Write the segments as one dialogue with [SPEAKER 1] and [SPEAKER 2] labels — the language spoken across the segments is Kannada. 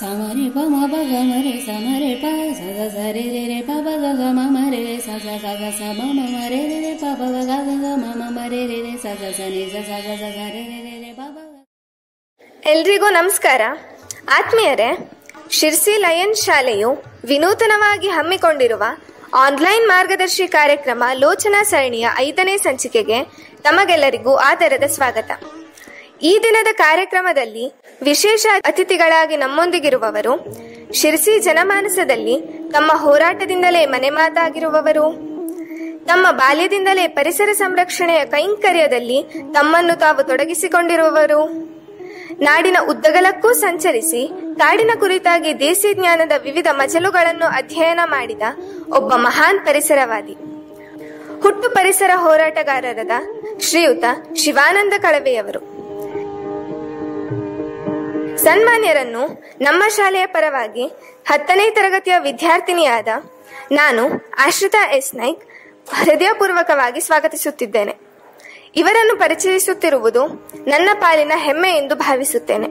[SPEAKER 1] సమరి పమ ಸಮರೆ మరే సమరే ರೆ సద ರೆ రే ರೆ ప పగ ರೆ ರೆ రే రే ರೆ ರೆ ಸ ಸ ಗ ಸ మ మ రే రే రే ರೆ పగ గ గ గ ರಿ మ మ రే రే ಸ ರೆ
[SPEAKER 2] ರೆ ಎಲ್ರಿಗೂ ನಮಸ್ಕಾರ ಆತ್ಮೀಯರೇ ಶಿರ್ಸಿ ಲಯನ್ ಶಾಲೆಯು ವಿನೂತನವಾಗಿ ಹಮ್ಮಿಕೊಂಡಿರುವ ಆನ್ಲೈನ್ ಮಾರ್ಗದರ್ಶಿ ಕಾರ್ಯಕ್ರಮ ಲೋಚನಾ ಸರಣಿಯ ಐದನೇ ಸಂಚಿಕೆಗೆ ತಮಗೆಲ್ಲರಿಗೂ ಆದರದ ಸ್ವಾಗತ ಈ ದಿನದ ಕಾರ್ಯಕ್ರಮದಲ್ಲಿ ವಿಶೇಷ ಅತಿಥಿಗಳಾಗಿ ನಮ್ಮೊಂದಿಗಿರುವವರು ಶಿರಸಿ ಜನಮಾನಸದಲ್ಲಿ ತಮ್ಮ ಹೋರಾಟದಿಂದಲೇ ಮನೆ ಮಾತಾಗಿರುವವರು ತಮ್ಮ ಬಾಲ್ಯದಿಂದಲೇ ಪರಿಸರ ಸಂರಕ್ಷಣೆಯ ಕೈಂಕರ್ಯದಲ್ಲಿ ತಮ್ಮನ್ನು ತಾವು ತೊಡಗಿಸಿಕೊಂಡಿರುವವರು ನಾಡಿನ ಉದ್ದಗಲಕ್ಕೂ ಸಂಚರಿಸಿ ಕಾಡಿನ ಕುರಿತಾಗಿ ದೇಸಿ ಜ್ಞಾನದ ವಿವಿಧ ಮಜಲುಗಳನ್ನು ಅಧ್ಯಯನ ಮಾಡಿದ ಒಬ್ಬ ಮಹಾನ್ ಪರಿಸರವಾದಿ ಹುಟ್ಟು ಪರಿಸರ ಹೋರಾಟಗಾರರಾದ ಶ್ರೀಯುತ ಶಿವಾನಂದ ಕಳವೆಯವರು ಸನ್ಮಾನ್ಯರನ್ನು ನಮ್ಮ ಶಾಲೆಯ ಪರವಾಗಿ ಹತ್ತನೇ ತರಗತಿಯ ವಿದ್ಯಾರ್ಥಿನಿಯಾದ ನಾನು ಆಶ್ರಿತಾ ಎಸ್ ನಾಯ್ಕ್ ಹೃದಯಪೂರ್ವಕವಾಗಿ ಸ್ವಾಗತಿಸುತ್ತಿದ್ದೇನೆ ಇವರನ್ನು ಪರಿಚಯಿಸುತ್ತಿರುವುದು ನನ್ನ ಪಾಲಿನ ಹೆಮ್ಮೆ ಎಂದು ಭಾವಿಸುತ್ತೇನೆ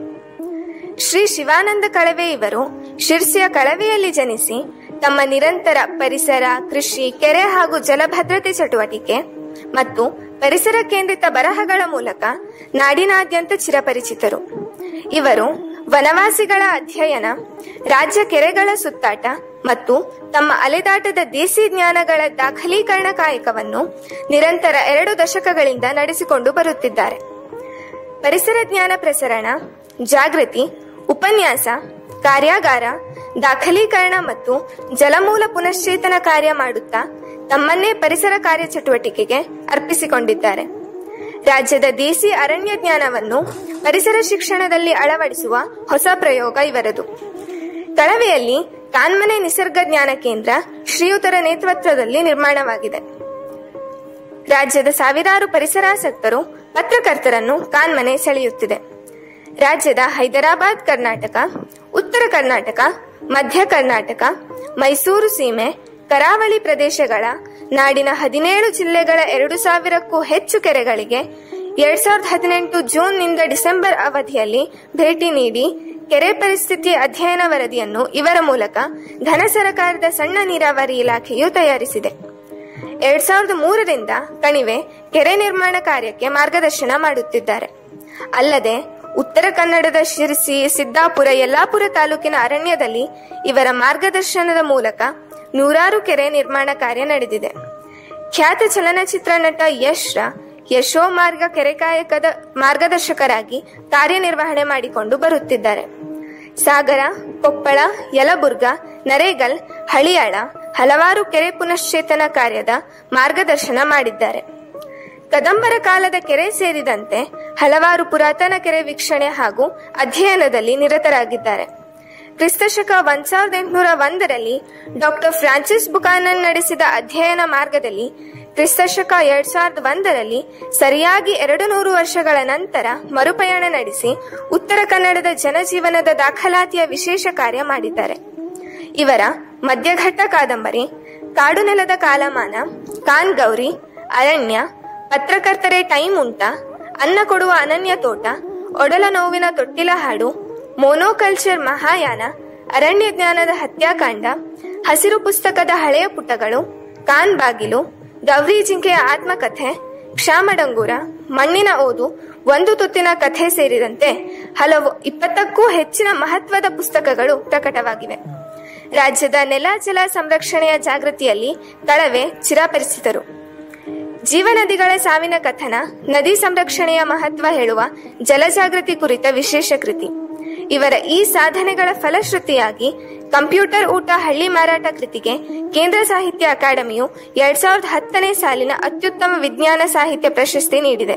[SPEAKER 2] ಶ್ರೀ ಶಿವಾನಂದ ಕಳವೆ ಇವರು ಶಿರ್ಸಿಯ ಕಳವೆಯಲ್ಲಿ ಜನಿಸಿ ತಮ್ಮ ನಿರಂತರ ಪರಿಸರ ಕೃಷಿ ಕೆರೆ ಹಾಗೂ ಜಲಭದ್ರತೆ ಚಟುವಟಿಕೆ ಮತ್ತು ಪರಿಸರ ಕೇಂದ್ರಿತ ಬರಹಗಳ ಮೂಲಕ ನಾಡಿನಾದ್ಯಂತ ಚಿರಪರಿಚಿತರು ಇವರು ವನವಾಸಿಗಳ ಅಧ್ಯಯನ ರಾಜ್ಯ ಕೆರೆಗಳ ಸುತ್ತಾಟ ಮತ್ತು ತಮ್ಮ ಅಲೆದಾಟದ ದೇಸಿ ಜ್ಞಾನಗಳ ದಾಖಲೀಕರಣ ಕಾಯಕವನ್ನು ನಿರಂತರ ಎರಡು ದಶಕಗಳಿಂದ ನಡೆಸಿಕೊಂಡು ಬರುತ್ತಿದ್ದಾರೆ ಪರಿಸರ ಜ್ಞಾನ ಪ್ರಸರಣ ಜಾಗೃತಿ ಉಪನ್ಯಾಸ ಕಾರ್ಯಾಗಾರ ದಾಖಲೀಕರಣ ಮತ್ತು ಜಲಮೂಲ ಪುನಶ್ಚೇತನ ಕಾರ್ಯ ಮಾಡುತ್ತಾ ತಮ್ಮನ್ನೇ ಪರಿಸರ ಕಾರ್ಯ ಚಟುವಟಿಕೆಗೆ ಅರ್ಪಿಸಿಕೊಂಡಿದ್ದಾರೆ ರಾಜ್ಯದ ದೇಸಿ ಅರಣ್ಯ ಜ್ಞಾನವನ್ನು ಪರಿಸರ ಶಿಕ್ಷಣದಲ್ಲಿ ಅಳವಡಿಸುವ ಹೊಸ ಪ್ರಯೋಗ ಇವರದು ಕಳವೆಯಲ್ಲಿ ಕಾನ್ಮನೆ ನಿಸರ್ಗ ಜ್ಞಾನ ಕೇಂದ್ರ ಶ್ರೀಯುತರ ನೇತೃತ್ವದಲ್ಲಿ ನಿರ್ಮಾಣವಾಗಿದೆ ರಾಜ್ಯದ ಸಾವಿರಾರು ಪರಿಸರಾಸಕ್ತರು ಪತ್ರಕರ್ತರನ್ನು ಕಾನ್ಮನೆ ಸೆಳೆಯುತ್ತಿದೆ ರಾಜ್ಯದ ಹೈದರಾಬಾದ್ ಕರ್ನಾಟಕ ಉತ್ತರ ಕರ್ನಾಟಕ ಮಧ್ಯ ಕರ್ನಾಟಕ ಮೈಸೂರು ಸೀಮೆ ಕರಾವಳಿ ಪ್ರದೇಶಗಳ ನಾಡಿನ ಹದಿನೇಳು ಜಿಲ್ಲೆಗಳ ಎರಡು ಸಾವಿರಕ್ಕೂ ಹೆಚ್ಚು ಕೆರೆಗಳಿಗೆ ಎರಡ್ ಸಾವಿರದ ಹದಿನೆಂಟು ನಿಂದ ಡಿಸೆಂಬರ್ ಅವಧಿಯಲ್ಲಿ ಭೇಟಿ ನೀಡಿ ಕೆರೆ ಪರಿಸ್ಥಿತಿ ಅಧ್ಯಯನ ವರದಿಯನ್ನು ಇವರ ಮೂಲಕ ಘನ ಸರಕಾರದ ಸಣ್ಣ ನೀರಾವರಿ ಇಲಾಖೆಯು ತಯಾರಿಸಿದೆ ಎರಡ್ ಸಾವಿರದ ಮೂರರಿಂದ ಕಣಿವೆ ಕೆರೆ ನಿರ್ಮಾಣ ಕಾರ್ಯಕ್ಕೆ ಮಾರ್ಗದರ್ಶನ ಮಾಡುತ್ತಿದ್ದಾರೆ ಅಲ್ಲದೆ ಉತ್ತರ ಕನ್ನಡದ ಶಿರಸಿ ಸಿದ್ದಾಪುರ ಯಲ್ಲಾಪುರ ತಾಲೂಕಿನ ಅರಣ್ಯದಲ್ಲಿ ಇವರ ಮಾರ್ಗದರ್ಶನದ ಮೂಲಕ ನೂರಾರು ಕೆರೆ ನಿರ್ಮಾಣ ಕಾರ್ಯ ನಡೆದಿದೆ ಖ್ಯಾತ ಚಲನಚಿತ್ರ ನಟ ಯಶ್ರ ಯಶೋ ಮಾರ್ಗ ಕೆರೆ ಕಾಯಕದ ಮಾರ್ಗದರ್ಶಕರಾಗಿ ಕಾರ್ಯನಿರ್ವಹಣೆ ಮಾಡಿಕೊಂಡು ಬರುತ್ತಿದ್ದಾರೆ ಸಾಗರ ಕೊಪ್ಪಳ ಯಲಬುರ್ಗ ನರೇಗಲ್ ಹಳಿಯಾಳ ಹಲವಾರು ಕೆರೆ ಪುನಶ್ಚೇತನ ಕಾರ್ಯದ ಮಾರ್ಗದರ್ಶನ ಮಾಡಿದ್ದಾರೆ ಕದಂಬರ ಕಾಲದ ಕೆರೆ ಸೇರಿದಂತೆ ಹಲವಾರು ಪುರಾತನ ಕೆರೆ ವೀಕ್ಷಣೆ ಹಾಗೂ ಅಧ್ಯಯನದಲ್ಲಿ ನಿರತರಾಗಿದ್ದಾರೆ ಕ್ರಿಸ್ತಶಕ ಒಂದ್ ಸಾವಿರದ ಎಂಟುನೂರ ಒಂದರಲ್ಲಿ ಡಾಕ್ಟರ್ ಫ್ರಾನ್ಸಿಸ್ ಬುಕಾನನ್ ನಡೆಸಿದ ಅಧ್ಯಯನ ಮಾರ್ಗದಲ್ಲಿ ಕ್ರಿಸ್ತಶಕ ಎರಡ್ ಸಾವಿರದ ಒಂದರಲ್ಲಿ ಸರಿಯಾಗಿ ಎರಡು ನೂರು ವರ್ಷಗಳ ನಂತರ ಮರುಪಯಣ ನಡೆಸಿ ಉತ್ತರ ಕನ್ನಡದ ಜನಜೀವನದ ದಾಖಲಾತಿಯ ವಿಶೇಷ ಕಾರ್ಯ ಮಾಡಿದ್ದಾರೆ ಇವರ ಮಧ್ಯಘಟ್ಟ ಕಾದಂಬರಿ ಕಾಡು ನೆಲದ ಕಾಲಮಾನ ಕಾನ್ ಗೌರಿ ಅರಣ್ಯ ಪತ್ರಕರ್ತರೆ ಟೈಮ್ ಉಂಟ ಅನ್ನ ಕೊಡುವ ಅನನ್ಯ ತೋಟ ಒಡಲ ನೋವಿನ ತೊಟ್ಟಿಲ ಹಾಡು ಮೋನೋಕಲ್ಚರ್ ಮಹಾಯಾನ ಅರಣ್ಯ ಜ್ಞಾನದ ಹತ್ಯಾಕಾಂಡ ಹಸಿರು ಪುಸ್ತಕದ ಹಳೆಯ ಪುಟಗಳು ಕಾನ್ ಬಾಗಿಲು ಗೌರಿ ಜಿಂಕೆಯ ಆತ್ಮಕಥೆ ಕ್ಷಾಮಡಂಗೂರ ಮಣ್ಣಿನ ಓದು ಒಂದು ತುತ್ತಿನ ಕಥೆ ಸೇರಿದಂತೆ ಹಲವು ಇಪ್ಪತ್ತಕ್ಕೂ ಹೆಚ್ಚಿನ ಮಹತ್ವದ ಪುಸ್ತಕಗಳು ಪ್ರಕಟವಾಗಿವೆ ರಾಜ್ಯದ ನೆಲ ಜಲ ಸಂರಕ್ಷಣೆಯ ಜಾಗೃತಿಯಲ್ಲಿ ಕಳವೆ ಚಿರಾಪರಿಸಿದರು ಜೀವನದಿಗಳ ಸಾವಿನ ಕಥನ ನದಿ ಸಂರಕ್ಷಣೆಯ ಮಹತ್ವ ಹೇಳುವ ಜಲಜಾಗೃತಿ ಕುರಿತ ವಿಶೇಷ ಕೃತಿ ಇವರ ಈ ಸಾಧನೆಗಳ ಫಲಶ್ರುತಿಯಾಗಿ ಕಂಪ್ಯೂಟರ್ ಊಟ ಹಳ್ಳಿ ಮಾರಾಟ ಕೃತಿಗೆ ಕೇಂದ್ರ ಸಾಹಿತ್ಯ ಅಕಾಡೆಮಿಯು ಎರಡ್ ಸಾವಿರದ ಹತ್ತನೇ ಸಾಲಿನ ಅತ್ಯುತ್ತಮ ವಿಜ್ಞಾನ ಸಾಹಿತ್ಯ ಪ್ರಶಸ್ತಿ ನೀಡಿದೆ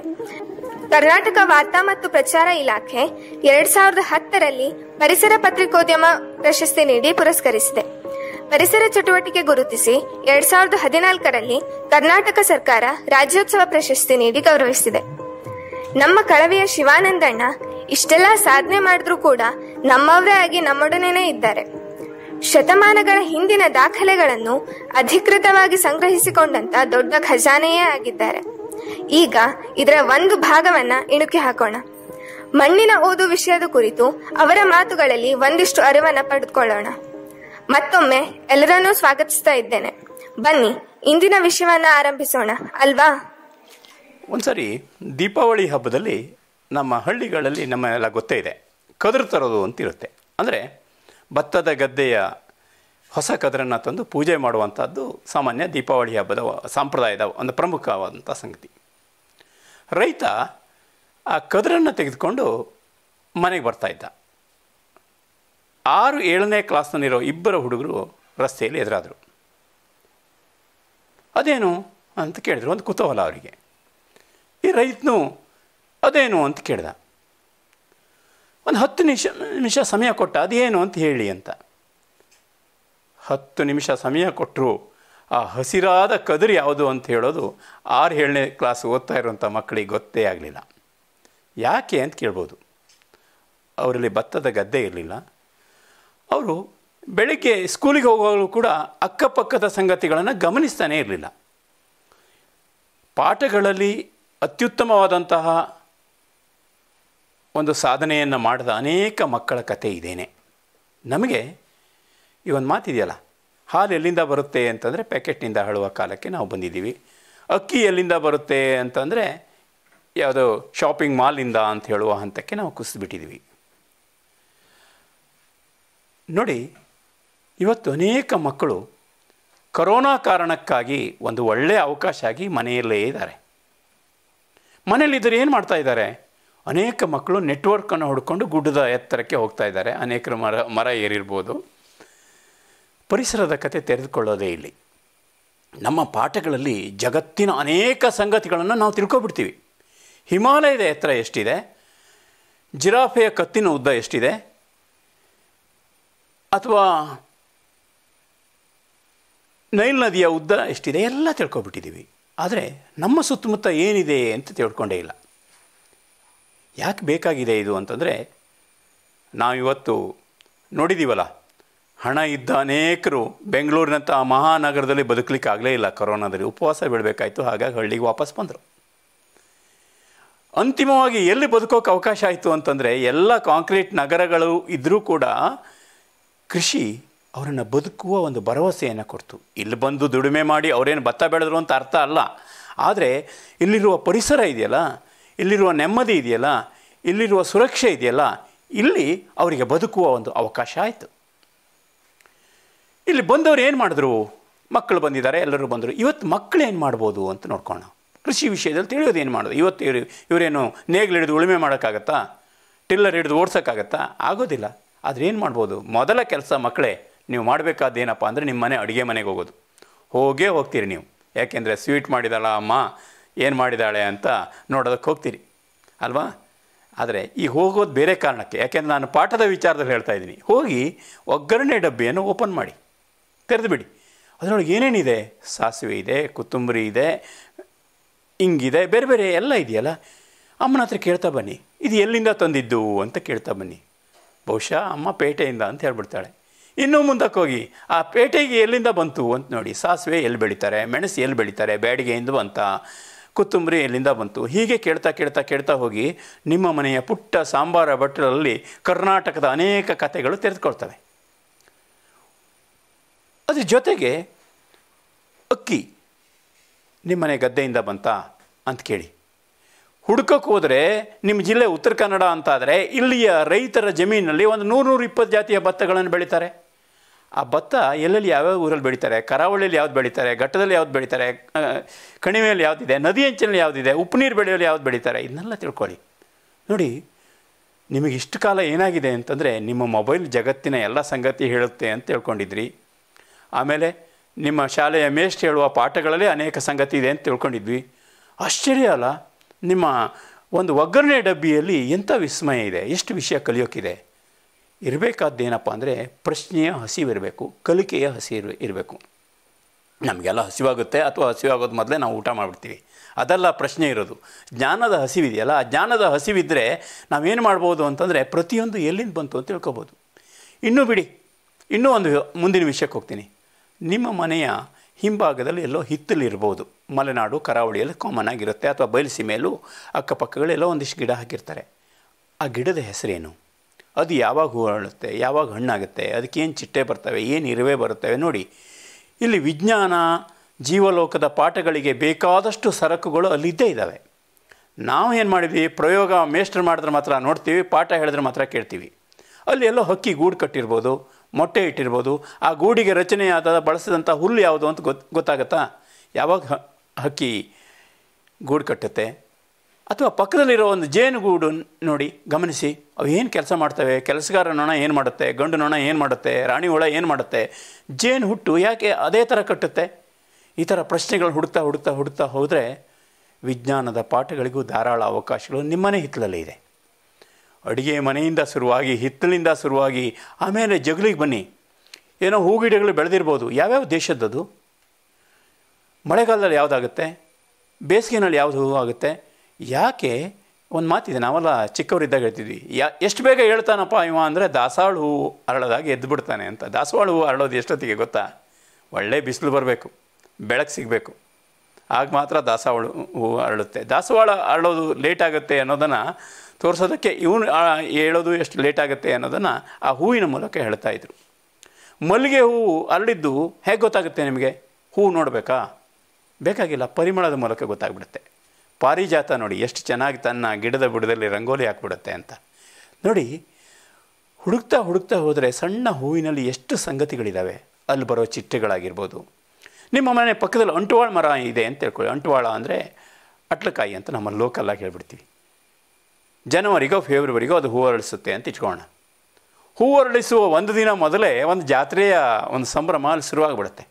[SPEAKER 2] ಕರ್ನಾಟಕ ವಾರ್ತಾ ಮತ್ತು ಪ್ರಚಾರ ಇಲಾಖೆ ಎರಡ್ ಸಾವಿರದ ಹತ್ತರಲ್ಲಿ ಪರಿಸರ ಪತ್ರಿಕೋದ್ಯಮ ಪ್ರಶಸ್ತಿ ನೀಡಿ ಪುರಸ್ಕರಿಸಿದೆ ಪರಿಸರ ಚಟುವಟಿಕೆ ಗುರುತಿಸಿ ಎರಡ್ ಸಾವಿರದ ಹದಿನಾಲ್ಕರಲ್ಲಿ ಕರ್ನಾಟಕ ಸರ್ಕಾರ ರಾಜ್ಯೋತ್ಸವ ಪ್ರಶಸ್ತಿ ನೀಡಿ ಗೌರವಿಸಿದೆ ನಮ್ಮ ಕಳವೆಯ ಶಿವಾನಂದಣ್ಣ ಇಷ್ಟೆಲ್ಲ ಸಾಧನೆ ಮಾಡಿದ್ರು ಕೂಡ ನಮ್ಮವರೇ ಆಗಿ ನಮ್ಮೊಡನೆನೇ ಇದ್ದಾರೆ ಶತಮಾನಗಳ ಹಿಂದಿನ ದಾಖಲೆಗಳನ್ನು ಅಧಿಕೃತವಾಗಿ ಸಂಗ್ರಹಿಸಿಕೊಂಡಂತ ದೊಡ್ಡ ಖಜಾನೆಯೇ ಆಗಿದ್ದಾರೆ ಈಗ ಇದರ ಒಂದು ಭಾಗವನ್ನ ಇಣುಕಿ ಹಾಕೋಣ ಮಣ್ಣಿನ ಓದು ವಿಷಯದ ಕುರಿತು ಅವರ ಮಾತುಗಳಲ್ಲಿ ಒಂದಿಷ್ಟು ಅರಿವನ್ನ ಪಡೆದುಕೊಳ್ಳೋಣ ಮತ್ತೊಮ್ಮೆ ಎಲ್ಲರನ್ನೂ ಸ್ವಾಗತಿಸ್ತಾ ಇದ್ದೇನೆ ಬನ್ನಿ ಇಂದಿನ ವಿಷಯವನ್ನ ಆರಂಭಿಸೋಣ ಅಲ್ವಾ
[SPEAKER 1] ಒಂದ್ಸರಿ ದೀಪಾವಳಿ ಹಬ್ಬದಲ್ಲಿ ನಮ್ಮ ಹಳ್ಳಿಗಳಲ್ಲಿ ಎಲ್ಲ ಗೊತ್ತೇ ಇದೆ ಕದರು ತರೋದು ಅಂತಿರುತ್ತೆ ಅಂದರೆ ಭತ್ತದ ಗದ್ದೆಯ ಹೊಸ ಕದರನ್ನು ತಂದು ಪೂಜೆ ಮಾಡುವಂಥದ್ದು ಸಾಮಾನ್ಯ ದೀಪಾವಳಿ ಹಬ್ಬದ ಸಂಪ್ರದಾಯದ ಒಂದು ಪ್ರಮುಖವಾದಂಥ ಸಂಗತಿ ರೈತ ಆ ಕದರನ್ನು ತೆಗೆದುಕೊಂಡು ಮನೆಗೆ ಬರ್ತಾಯಿದ್ದ ಆರು ಏಳನೇ ಕ್ಲಾಸ್ನಲ್ಲಿರೋ ಇಬ್ಬರು ಹುಡುಗರು ರಸ್ತೆಯಲ್ಲಿ ಎದುರಾದರು ಅದೇನು ಅಂತ ಕೇಳಿದರು ಒಂದು ಕುತೂಹಲ ಅವರಿಗೆ ಈ ರೈತನು ಅದೇನು ಅಂತ ಕೇಳಿದ ಒಂದು ಹತ್ತು ನಿಮಿಷ ನಿಮಿಷ ಸಮಯ ಕೊಟ್ಟ ಅದೇನು ಅಂತ ಹೇಳಿ ಅಂತ ಹತ್ತು ನಿಮಿಷ ಸಮಯ ಕೊಟ್ಟರು ಆ ಹಸಿರಾದ ಕದರಿ ಯಾವುದು ಅಂತ ಹೇಳೋದು ಆರು ಏಳನೇ ಕ್ಲಾಸ್ ಓದ್ತಾ ಇರುವಂಥ ಮಕ್ಕಳಿಗೆ ಗೊತ್ತೇ ಆಗಲಿಲ್ಲ ಯಾಕೆ ಅಂತ ಕೇಳ್ಬೋದು ಅವರಲ್ಲಿ ಭತ್ತದ ಗದ್ದೆ ಇರಲಿಲ್ಲ ಅವರು ಬೆಳಿಗ್ಗೆ ಸ್ಕೂಲಿಗೆ ಹೋಗುವಾಗಲೂ ಕೂಡ ಅಕ್ಕಪಕ್ಕದ ಸಂಗತಿಗಳನ್ನು ಗಮನಿಸ್ತಾನೇ ಇರಲಿಲ್ಲ ಪಾಠಗಳಲ್ಲಿ ಅತ್ಯುತ್ತಮವಾದಂತಹ ಒಂದು ಸಾಧನೆಯನ್ನು ಮಾಡಿದ ಅನೇಕ ಮಕ್ಕಳ ಕತೆ ಇದೇನೆ ನಮಗೆ ಈ ಒಂದು ಮಾತಿದೆಯಲ್ಲ ಹಾಲು ಎಲ್ಲಿಂದ ಬರುತ್ತೆ ಅಂತಂದರೆ ಪ್ಯಾಕೆಟ್ನಿಂದ ಹಳುವ ಕಾಲಕ್ಕೆ ನಾವು ಬಂದಿದ್ದೀವಿ ಅಕ್ಕಿ ಎಲ್ಲಿಂದ ಬರುತ್ತೆ ಅಂತಂದರೆ ಯಾವುದೋ ಶಾಪಿಂಗ್ ಮಾಲಿಂದ ಅಂತ ಹೇಳುವ ಹಂತಕ್ಕೆ ನಾವು ಕುಸಿದ್ಬಿಟ್ಟಿದ್ದೀವಿ ನೋಡಿ ಇವತ್ತು ಅನೇಕ ಮಕ್ಕಳು ಕರೋನಾ ಕಾರಣಕ್ಕಾಗಿ ಒಂದು ಒಳ್ಳೆಯ ಅವಕಾಶ ಆಗಿ ಮನೆಯಲ್ಲೇ ಇದ್ದಾರೆ ಮನೆಯಲ್ಲಿದ್ದರೆ ಏನು ಮಾಡ್ತಾ ಇದ್ದಾರೆ ಅನೇಕ ಮಕ್ಕಳು ನೆಟ್ವರ್ಕನ್ನು ಹುಡ್ಕೊಂಡು ಗುಡ್ಡದ ಎತ್ತರಕ್ಕೆ ಹೋಗ್ತಾ ಇದ್ದಾರೆ ಅನೇಕರು ಮರ ಮರ ಏರಿರ್ಬೋದು ಪರಿಸರದ ಕತೆ ತೆರೆದುಕೊಳ್ಳೋದೇ ಇಲ್ಲಿ ನಮ್ಮ ಪಾಠಗಳಲ್ಲಿ ಜಗತ್ತಿನ ಅನೇಕ ಸಂಗತಿಗಳನ್ನು ನಾವು ತಿಳ್ಕೊಬಿಡ್ತೀವಿ ಹಿಮಾಲಯದ ಎತ್ತರ ಎಷ್ಟಿದೆ ಜಿರಾಫೆಯ ಕತ್ತಿನ ಉದ್ದ ಎಷ್ಟಿದೆ ಅಥವಾ ನೈಲ್ ನದಿಯ ಉದ್ದ ಎಷ್ಟಿದೆ ಎಲ್ಲ ತಿಳ್ಕೊಬಿಟ್ಟಿದ್ದೀವಿ ಆದರೆ ನಮ್ಮ ಸುತ್ತಮುತ್ತ ಏನಿದೆ ಅಂತ ತಿಳ್ಕೊಂಡೇ ಇಲ್ಲ ಯಾಕೆ ಬೇಕಾಗಿದೆ ಇದು ಅಂತಂದರೆ ನಾವಿವತ್ತು ನೋಡಿದ್ದೀವಲ್ಲ ಹಣ ಇದ್ದ ಅನೇಕರು ಬೆಂಗಳೂರಿನಂಥ ಮಹಾನಗರದಲ್ಲಿ ಆಗಲೇ ಇಲ್ಲ ಕೊರೋನಾದಲ್ಲಿ ಉಪವಾಸ ಬಿಡಬೇಕಾಯಿತು ಹಾಗಾಗಿ ಹಳ್ಳಿಗೆ ವಾಪಸ್ ಬಂದರು ಅಂತಿಮವಾಗಿ ಎಲ್ಲಿ ಬದುಕೋಕೆ ಅವಕಾಶ ಆಯಿತು ಅಂತಂದರೆ ಎಲ್ಲ ಕಾಂಕ್ರೀಟ್ ನಗರಗಳು ಇದ್ದರೂ ಕೂಡ ಕೃಷಿ ಅವರನ್ನು ಬದುಕುವ ಒಂದು ಭರವಸೆಯನ್ನು ಕೊಡ್ತು ಇಲ್ಲಿ ಬಂದು ದುಡಿಮೆ ಮಾಡಿ ಅವರೇನು ಭತ್ತ ಬೆಳೆದ್ರು ಅಂತ ಅರ್ಥ ಅಲ್ಲ ಆದರೆ ಇಲ್ಲಿರುವ ಪರಿಸರ ಇದೆಯಲ್ಲ ಇಲ್ಲಿರುವ ನೆಮ್ಮದಿ ಇದೆಯಲ್ಲ ಇಲ್ಲಿರುವ ಸುರಕ್ಷೆ ಇದೆಯಲ್ಲ ಇಲ್ಲಿ ಅವರಿಗೆ ಬದುಕುವ ಒಂದು ಅವಕಾಶ ಆಯಿತು ಇಲ್ಲಿ ಬಂದವರು ಏನು ಮಾಡಿದ್ರು ಮಕ್ಕಳು ಬಂದಿದ್ದಾರೆ ಎಲ್ಲರೂ ಬಂದರು ಇವತ್ತು ಮಕ್ಕಳು ಏನು ಮಾಡ್ಬೋದು ಅಂತ ನೋಡ್ಕೋಣ ಕೃಷಿ ವಿಷಯದಲ್ಲಿ ತಿಳಿಯೋದು ಏನು ಮಾಡೋದು ಇವತ್ತು ಇವರು ಇವರೇನು ನೇಗ್ಲು ಹಿಡಿದು ಉಳುಮೆ ಮಾಡೋಕ್ಕಾಗತ್ತಾ ಟಿಲ್ಲರ್ ಹಿಡಿದು ಓಡಿಸೋಕ್ಕಾಗತ್ತಾ ಆಗೋದಿಲ್ಲ ಆದರೆ ಏನು ಮಾಡ್ಬೋದು ಮೊದಲ ಕೆಲಸ ಮಕ್ಕಳೇ ನೀವು ಮಾಡಬೇಕಾದೇನಪ್ಪ ಅಂದರೆ ನಿಮ್ಮ ಮನೆ ಅಡುಗೆ ಮನೆಗೆ ಹೋಗೋದು ಹೋಗೇ ಹೋಗ್ತೀರಿ ನೀವು ಯಾಕೆಂದರೆ ಸ್ವೀಟ್ ಮಾಡಿದಾಳ ಅಮ್ಮ ಏನು ಮಾಡಿದ್ದಾಳೆ ಅಂತ ನೋಡೋದಕ್ಕೆ ಹೋಗ್ತೀರಿ ಅಲ್ವಾ ಆದರೆ ಈ ಹೋಗೋದು ಬೇರೆ ಕಾರಣಕ್ಕೆ ಯಾಕೆಂದರೆ ನಾನು ಪಾಠದ ವಿಚಾರದಲ್ಲಿ ಹೇಳ್ತಾ ಇದ್ದೀನಿ ಹೋಗಿ ಒಗ್ಗರಣೆ ಡಬ್ಬಿಯನ್ನು ಓಪನ್ ಮಾಡಿ ತೆರೆದು ಬಿಡಿ ಅದರೊಳಗೆ ಏನೇನಿದೆ ಸಾಸಿವೆ ಇದೆ ಕೊತ್ತಂಬರಿ ಇದೆ ಹಿಂಗಿದೆ ಬೇರೆ ಬೇರೆ ಎಲ್ಲ ಇದೆಯಲ್ಲ ಅಮ್ಮನ ಹತ್ರ ಕೇಳ್ತಾ ಬನ್ನಿ ಇದು ಎಲ್ಲಿಂದ ತಂದಿದ್ದು ಅಂತ ಕೇಳ್ತಾ ಬನ್ನಿ ಬಹುಶಃ ಅಮ್ಮ ಪೇಟೆಯಿಂದ ಅಂತ ಹೇಳ್ಬಿಡ್ತಾಳೆ ಇನ್ನೂ ಮುಂದಕ್ಕೆ ಹೋಗಿ ಆ ಪೇಟೆಗೆ ಎಲ್ಲಿಂದ ಬಂತು ಅಂತ ನೋಡಿ ಸಾಸಿವೆ ಎಲ್ಲಿ ಬೆಳೀತಾರೆ ಮೆಣಸು ಎಲ್ಲಿ ಬೆಳೀತಾರೆ ಬ್ಯಾಡಿಗೆಯಿಂದ ಬಂತ ಕೊತ್ತಂಬರಿ ಎಲ್ಲಿಂದ ಬಂತು ಹೀಗೆ ಕೇಳ್ತಾ ಕೇಳ್ತಾ ಕೇಳ್ತಾ ಹೋಗಿ ನಿಮ್ಮ ಮನೆಯ ಪುಟ್ಟ ಸಾಂಬಾರ ಬಟ್ಟಲಲ್ಲಿ ಕರ್ನಾಟಕದ ಅನೇಕ ಕಥೆಗಳು ತೆರೆದುಕೊಳ್ತವೆ ಅದ್ರ ಜೊತೆಗೆ ಅಕ್ಕಿ ನಿಮ್ಮನೆ ಗದ್ದೆಯಿಂದ ಬಂತಾ ಅಂತ ಕೇಳಿ ಹುಡುಕಕ್ಕೆ ಹೋದರೆ ನಿಮ್ಮ ಜಿಲ್ಲೆ ಉತ್ತರ ಕನ್ನಡ ಅಂತಾದರೆ ಇಲ್ಲಿಯ ರೈತರ ಜಮೀನಲ್ಲಿ ಒಂದು ನೂರು ನೂರು ಇಪ್ಪತ್ತು ಜಾತಿಯ ಭತ್ತಗಳನ್ನು ಬೆಳೀತಾರೆ ಆ ಭತ್ತ ಎಲ್ಲೆಲ್ಲಿ ಯಾವ್ಯಾವ ಊರಲ್ಲಿ ಬೆಳೀತಾರೆ ಕರಾವಳಿಯಲ್ಲಿ ಯಾವ್ದು ಬೆಳೀತಾರೆ ಘಟ್ಟದಲ್ಲಿ ಯಾವ್ದು ಬೆಳೀತಾರೆ ಕಣಿವೆಯಲ್ಲಿ ಯಾವುದಿದೆ ನದಿ ಅಂಚಿನಲ್ಲಿ ಯಾವುದಿದೆ ಉಪ್ಪು ನೀರು ಬೆಳೆಯಲ್ಲಿ ಯಾವ್ದು ಬೆಳೀತಾರೆ ಇದನ್ನೆಲ್ಲ ತಿಳ್ಕೊಳ್ಳಿ ನೋಡಿ ನಿಮಗೆ ಇಷ್ಟು ಕಾಲ ಏನಾಗಿದೆ ಅಂತಂದರೆ ನಿಮ್ಮ ಮೊಬೈಲ್ ಜಗತ್ತಿನ ಎಲ್ಲ ಸಂಗತಿ ಹೇಳುತ್ತೆ ಅಂತ ತಿಳ್ಕೊಂಡಿದ್ರಿ ಆಮೇಲೆ ನಿಮ್ಮ ಶಾಲೆಯ ಮೇಸ್ಟ್ ಹೇಳುವ ಪಾಠಗಳಲ್ಲಿ ಅನೇಕ ಸಂಗತಿ ಇದೆ ಅಂತ ತಿಳ್ಕೊಂಡಿದ್ವಿ ಆಶ್ಚರ್ಯ ಅಲ್ಲ ನಿಮ್ಮ ಒಂದು ಒಗ್ಗರಣೆ ಡಬ್ಬಿಯಲ್ಲಿ ಎಂಥ ವಿಸ್ಮಯ ಇದೆ ಎಷ್ಟು ವಿಷಯ ಕಲಿಯೋಕ್ಕಿದೆ ಇರಬೇಕಾದ್ದೇನಪ್ಪ ಅಂದರೆ ಪ್ರಶ್ನೆಯ ಹಸಿವಿರಬೇಕು ಕಲಿಕೆಯ ಹಸಿ ಇರಬೇಕು ನಮಗೆಲ್ಲ ಹಸಿವಾಗುತ್ತೆ ಅಥವಾ ಹಸಿವಾಗೋದು ಮೊದಲೇ ನಾವು ಊಟ ಮಾಡಿಬಿಡ್ತೀವಿ ಅದೆಲ್ಲ ಪ್ರಶ್ನೆ ಇರೋದು ಜ್ಞಾನದ ಹಸಿವಿದೆಯಲ್ಲ ಆ ಜ್ಞಾನದ ಹಸಿವಿದ್ದರೆ ನಾವೇನು ಮಾಡ್ಬೋದು ಅಂತಂದರೆ ಪ್ರತಿಯೊಂದು ಎಲ್ಲಿಂದ ಬಂತು ಅಂತ ತಿಳ್ಕೊಬೋದು ಇನ್ನೂ ಬಿಡಿ ಇನ್ನೂ ಒಂದು ಮುಂದಿನ ವಿಷಯಕ್ಕೆ ಹೋಗ್ತೀನಿ ನಿಮ್ಮ ಮನೆಯ ಹಿಂಭಾಗದಲ್ಲಿ ಎಲ್ಲೋ ಹಿತ್ತಲಿರ್ಬೋದು ಮಲೆನಾಡು ಕರಾವಳಿಯಲ್ಲಿ ಕಾಮನ್ ಆಗಿರುತ್ತೆ ಅಥವಾ ಬಯಲುಸೀಮೆಯಲ್ಲೂ ಅಕ್ಕಪಕ್ಕಗಳೆಲ್ಲೋ ಒಂದಿಷ್ಟು ಗಿಡ ಹಾಕಿರ್ತಾರೆ ಆ ಗಿಡದ ಹೆಸರೇನು ಅದು ಯಾವಾಗ ಅರಳುತ್ತೆ ಯಾವಾಗ ಹಣ್ಣಾಗುತ್ತೆ ಅದಕ್ಕೇನು ಚಿಟ್ಟೆ ಬರ್ತವೆ ಏನು ಇರುವೆ ಬರುತ್ತವೆ ನೋಡಿ ಇಲ್ಲಿ ವಿಜ್ಞಾನ ಜೀವಲೋಕದ ಪಾಠಗಳಿಗೆ ಬೇಕಾದಷ್ಟು ಸರಕುಗಳು ಅಲ್ಲಿದ್ದೇ ಇದ್ದಾವೆ ನಾವು ಏನು ಮಾಡಿದ್ವಿ ಪ್ರಯೋಗ ಮೇಸ್ಟರ್ ಮಾಡಿದ್ರೆ ಮಾತ್ರ ನೋಡ್ತೀವಿ ಪಾಠ ಹೇಳಿದ್ರೆ ಮಾತ್ರ ಕೇಳ್ತೀವಿ ಅಲ್ಲಿ ಎಲ್ಲೋ ಹಕ್ಕಿ ಗೂಡು ಕಟ್ಟಿರ್ಬೋದು ಮೊಟ್ಟೆ ಇಟ್ಟಿರ್ಬೋದು ಆ ಗೂಡಿಗೆ ರಚನೆಯಾದ ಬಳಸಿದಂಥ ಹುಲ್ಲು ಯಾವುದು ಅಂತ ಗೊತ್ ಗೊತ್ತಾಗತ್ತಾ ಯಾವಾಗ ಹಕ್ಕಿ ಗೂಡು ಕಟ್ಟುತ್ತೆ ಅಥವಾ ಪಕ್ಕದಲ್ಲಿರೋ ಒಂದು ಜೇನುಗೂಡು ನೋಡಿ ಗಮನಿಸಿ ಅವು ಏನು ಕೆಲಸ ಮಾಡ್ತವೆ ಕೆಲಸಗಾರ ನೊಣ ಏನು ಮಾಡುತ್ತೆ ಗಂಡು ನೊಣ ಏನು ಮಾಡುತ್ತೆ ರಾಣಿ ಹುಳ ಏನು ಮಾಡುತ್ತೆ ಜೇನು ಹುಟ್ಟು ಯಾಕೆ ಅದೇ ಥರ ಕಟ್ಟುತ್ತೆ ಈ ಥರ ಪ್ರಶ್ನೆಗಳು ಹುಡುಕ್ತಾ ಹುಡುಕ್ತಾ ಹುಡುಕ್ತಾ ಹೋದರೆ ವಿಜ್ಞಾನದ ಪಾಠಗಳಿಗೂ ಧಾರಾಳ ಅವಕಾಶಗಳು ನಿಮ್ಮನೆ ಹಿತ್ತಲಲ್ಲಿ ಇದೆ ಅಡುಗೆ ಮನೆಯಿಂದ ಶುರುವಾಗಿ ಹಿತ್ತಲಿಂದ ಶುರುವಾಗಿ ಆಮೇಲೆ ಜಗಲಿಗೆ ಬನ್ನಿ ಏನೋ ಗಿಡಗಳು ಬೆಳೆದಿರ್ಬೋದು ಯಾವ್ಯಾವ ದೇಶದ್ದದು ಮಳೆಗಾಲದಲ್ಲಿ ಯಾವುದಾಗುತ್ತೆ ಬೇಸಿಗೆನಲ್ಲಿ ಯಾವುದು ಹೂವು ಆಗುತ್ತೆ ಯಾಕೆ ಒಂದು ಮಾತಿದೆ ನಾವೆಲ್ಲ ಚಿಕ್ಕವರಿದ್ದಾಗ ಹೇಳ್ತಿದ್ವಿ ಯಾ ಎಷ್ಟು ಬೇಗ ಹೇಳ್ತಾನಪ್ಪ ಇವ ಅಂದರೆ ದಾಸವಾಳ ಹೂವು ಅರಳದಾಗ ಎದ್ದು ಬಿಡ್ತಾನೆ ಅಂತ ದಾಸವಾಳ ಹೂವು ಅರಳೋದು ಎಷ್ಟೊತ್ತಿಗೆ ಗೊತ್ತಾ ಒಳ್ಳೆ ಬಿಸಿಲು ಬರಬೇಕು ಬೆಳಕು ಸಿಗಬೇಕು ಆಗ ಮಾತ್ರ ದಾಸವಾಳ ಹೂವು ಅರಳುತ್ತೆ ದಾಸವಾಳ ಅರಳೋದು ಲೇಟ್ ಆಗುತ್ತೆ ಅನ್ನೋದನ್ನು ತೋರಿಸೋದಕ್ಕೆ ಇವನು ಹೇಳೋದು ಎಷ್ಟು ಲೇಟ್ ಆಗುತ್ತೆ ಅನ್ನೋದನ್ನು ಆ ಹೂವಿನ ಮೂಲಕ ಹೇಳ್ತಾ ಇದ್ರು ಮಲ್ಲಿಗೆ ಹೂವು ಅರಳಿದ್ದು ಹೇಗೆ ಗೊತ್ತಾಗುತ್ತೆ ನಿಮಗೆ ಹೂವು ನೋಡಬೇಕಾ ಬೇಕಾಗಿಲ್ಲ ಪರಿಮಳದ ಮೂಲಕ ಗೊತ್ತಾಗ್ಬಿಡುತ್ತೆ ಪಾರಿಜಾತ ನೋಡಿ ಎಷ್ಟು ಚೆನ್ನಾಗಿ ತನ್ನ ಗಿಡದ ಬುಡದಲ್ಲಿ ರಂಗೋಲಿ ಹಾಕ್ಬಿಡುತ್ತೆ ಅಂತ ನೋಡಿ ಹುಡುಕ್ತಾ ಹುಡುಕ್ತಾ ಹೋದರೆ ಸಣ್ಣ ಹೂವಿನಲ್ಲಿ ಎಷ್ಟು ಸಂಗತಿಗಳಿದ್ದಾವೆ ಅಲ್ಲಿ ಬರೋ ಚಿಟ್ಟೆಗಳಾಗಿರ್ಬೋದು ನಿಮ್ಮ ಮನೆ ಪಕ್ಕದಲ್ಲಿ ಅಂಟುವಾಳ ಮರ ಇದೆ ಅಂತ ಹೇಳ್ಕೊಳ್ಳಿ ಅಂಟುವಾಳ ಅಂದರೆ ಅಟ್ಲಕಾಯಿ ಅಂತ ನಮ್ಮ ಲೋಕಲ್ಲಾಗಿ ಹೇಳ್ಬಿಡ್ತೀವಿ ಜನವರಿಗೋ ಫೆಬ್ರವರಿಗೋ ಅದು ಹೂ ಅರಳಿಸುತ್ತೆ ಅಂತ ಇಟ್ಕೊಳ್ಳೋಣ ಹೂ ಅರಳಿಸುವ ಒಂದು ದಿನ ಮೊದಲೇ ಒಂದು ಜಾತ್ರೆಯ ಒಂದು ಸಂಭ್ರಮ ಅಲ್ಲಿ ಶುರುವಾಗಿಬಿಡುತ್ತೆ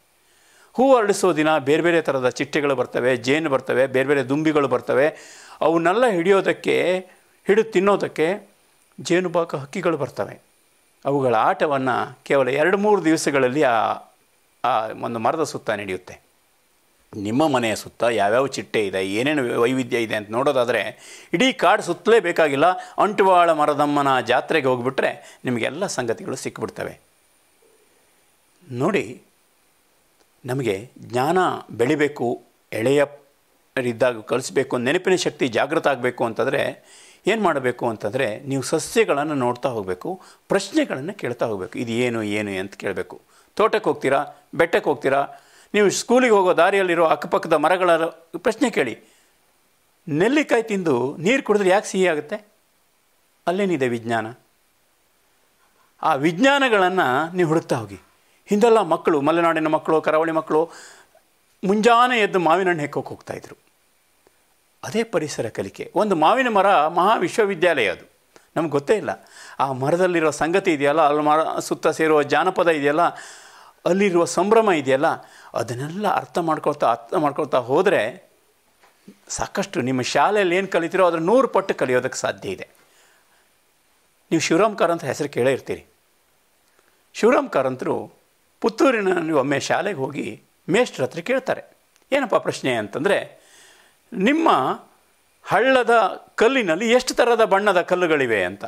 [SPEAKER 1] ಹೂ ಅರಳಿಸೋ ದಿನ ಬೇರೆ ಬೇರೆ ಥರದ ಚಿಟ್ಟೆಗಳು ಬರ್ತವೆ ಜೇನು ಬರ್ತವೆ ಬೇರೆ ಬೇರೆ ದುಂಬಿಗಳು ಬರ್ತವೆ ಅವನ್ನೆಲ್ಲ ಹಿಡಿಯೋದಕ್ಕೆ ಹಿಡಿದು ತಿನ್ನೋದಕ್ಕೆ ಜೇನುಬಾಕ ಹಕ್ಕಿಗಳು ಬರ್ತವೆ ಅವುಗಳ ಆಟವನ್ನು ಕೇವಲ ಎರಡು ಮೂರು ದಿವಸಗಳಲ್ಲಿ ಆ ಆ ಒಂದು ಮರದ ಸುತ್ತ ನಡೆಯುತ್ತೆ ನಿಮ್ಮ ಮನೆಯ ಸುತ್ತ ಯಾವ್ಯಾವ ಚಿಟ್ಟೆ ಇದೆ ಏನೇನು ವೈವಿಧ್ಯ ಇದೆ ಅಂತ ನೋಡೋದಾದರೆ ಇಡೀ ಕಾಡು ಸುತ್ತಲೇ ಬೇಕಾಗಿಲ್ಲ ಅಂಟುವಾಳ ಮರದಮ್ಮನ ಜಾತ್ರೆಗೆ ಹೋಗಿಬಿಟ್ರೆ ನಿಮಗೆಲ್ಲ ಸಂಗತಿಗಳು ಸಿಕ್ಕಿಬಿಡ್ತವೆ ನೋಡಿ ನಮಗೆ ಜ್ಞಾನ ಬೆಳಿಬೇಕು ಎಳೆಯ ಇದ್ದಾಗ ನೆನಪಿನ ಶಕ್ತಿ ಜಾಗೃತ ಆಗಬೇಕು ಅಂತಂದರೆ ಏನು ಮಾಡಬೇಕು ಅಂತಂದರೆ ನೀವು ಸಸ್ಯಗಳನ್ನು ನೋಡ್ತಾ ಹೋಗಬೇಕು ಪ್ರಶ್ನೆಗಳನ್ನು ಕೇಳ್ತಾ ಹೋಗಬೇಕು ಇದು ಏನು ಏನು ಅಂತ ಕೇಳಬೇಕು ತೋಟಕ್ಕೆ ಹೋಗ್ತೀರಾ ಬೆಟ್ಟಕ್ಕೆ ಹೋಗ್ತೀರಾ ನೀವು ಸ್ಕೂಲಿಗೆ ಹೋಗೋ ದಾರಿಯಲ್ಲಿರೋ ಅಕ್ಕಪಕ್ಕದ ಮರಗಳ ಪ್ರಶ್ನೆ ಕೇಳಿ ನೆಲ್ಲಿಕಾಯಿ ತಿಂದು ನೀರು ಕುಡಿದ್ರೆ ಯಾಕೆ ಸಿಹಿ ಆಗುತ್ತೆ ಅಲ್ಲೇನಿದೆ ವಿಜ್ಞಾನ ಆ ವಿಜ್ಞಾನಗಳನ್ನು ನೀವು ಹುಡುಕ್ತಾ ಹೋಗಿ ಹಿಂದೆಲ್ಲ ಮಕ್ಕಳು ಮಲೆನಾಡಿನ ಮಕ್ಕಳು ಕರಾವಳಿ ಮಕ್ಕಳು ಮುಂಜಾನೆ ಎದ್ದು ಮಾವಿನ ಹಣ್ಣು ಹೆಕ್ಕೋಕೆ ಹೋಗ್ತಾಯಿದ್ರು ಅದೇ ಪರಿಸರ ಕಲಿಕೆ ಒಂದು ಮಾವಿನ ಮರ ಮಹಾ ವಿಶ್ವವಿದ್ಯಾಲಯ ಅದು ನಮ್ಗೆ ಗೊತ್ತೇ ಇಲ್ಲ ಆ ಮರದಲ್ಲಿರೋ ಸಂಗತಿ ಇದೆಯಲ್ಲ ಅಲ್ಲಿ ಮರ ಸುತ್ತ ಸೇರುವ ಜಾನಪದ ಇದೆಯಲ್ಲ ಅಲ್ಲಿರುವ ಸಂಭ್ರಮ ಇದೆಯಲ್ಲ ಅದನ್ನೆಲ್ಲ ಅರ್ಥ ಮಾಡ್ಕೊಳ್ತಾ ಅರ್ಥ ಮಾಡ್ಕೊಳ್ತಾ ಹೋದರೆ ಸಾಕಷ್ಟು ನಿಮ್ಮ ಶಾಲೆಯಲ್ಲಿ ಏನು ಕಲಿತೀರೋ ಅದರ ನೂರು ಪಟ್ಟು ಕಲಿಯೋದಕ್ಕೆ ಸಾಧ್ಯ ಇದೆ ನೀವು ಶಿವರಾಮ್ ಅಂತ ಹೆಸರು ಕೇಳೇ ಇರ್ತೀರಿ ಶಿವರಾಮ್ ಕಾರಂತರು ಪುತ್ತೂರಿನಲ್ಲಿ ಒಮ್ಮೆ ಶಾಲೆಗೆ ಹೋಗಿ ಮೇಷ್ಟ್ರ ಹತ್ರ ಕೇಳ್ತಾರೆ ಏನಪ್ಪ ಪ್ರಶ್ನೆ ಅಂತಂದರೆ ನಿಮ್ಮ ಹಳ್ಳದ ಕಲ್ಲಿನಲ್ಲಿ ಎಷ್ಟು ಥರದ ಬಣ್ಣದ ಕಲ್ಲುಗಳಿವೆ ಅಂತ